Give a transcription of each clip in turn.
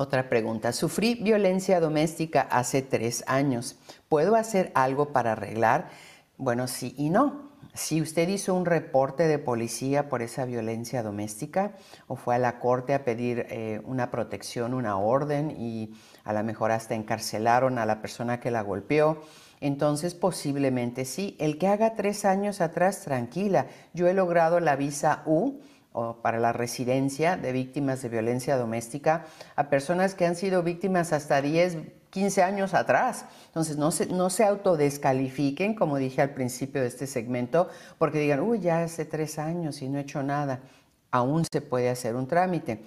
Otra pregunta. Sufrí violencia doméstica hace tres años. ¿Puedo hacer algo para arreglar? Bueno, sí y no. Si usted hizo un reporte de policía por esa violencia doméstica o fue a la corte a pedir eh, una protección, una orden y a lo mejor hasta encarcelaron a la persona que la golpeó, entonces posiblemente sí. El que haga tres años atrás, tranquila, yo he logrado la visa U o para la residencia de víctimas de violencia doméstica a personas que han sido víctimas hasta 10, 15 años atrás. Entonces, no se, no se autodescalifiquen, como dije al principio de este segmento, porque digan, uy, ya hace tres años y no he hecho nada. Aún se puede hacer un trámite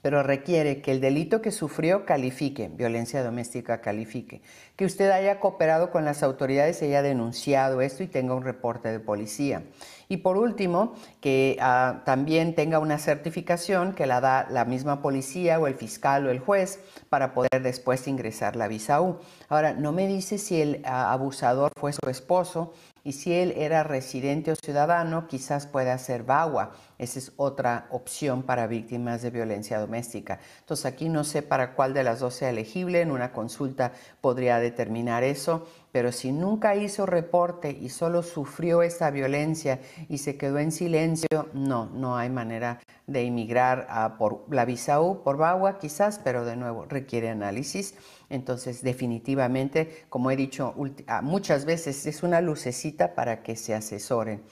pero requiere que el delito que sufrió califique, violencia doméstica califique, que usted haya cooperado con las autoridades, y haya denunciado esto y tenga un reporte de policía, y por último, que ah, también tenga una certificación que la da la misma policía o el fiscal o el juez para poder después ingresar la visa U. Ahora, no me dice si el ah, abusador fue su esposo y si él era residente o ciudadano, quizás pueda ser VAWA. Esa es otra opción para víctimas de violencia doméstica. Entonces aquí no sé para cuál de las dos sea elegible. En una consulta podría determinar eso. Pero si nunca hizo reporte y solo sufrió esa violencia y se quedó en silencio, no, no hay manera de emigrar por la visa U, por Bagua quizás, pero de nuevo requiere análisis. Entonces, definitivamente, como he dicho ah, muchas veces, es una lucecita para que se asesoren.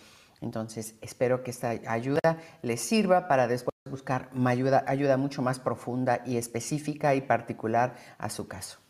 Entonces, espero que esta ayuda les sirva para después buscar ayuda, ayuda mucho más profunda y específica y particular a su caso.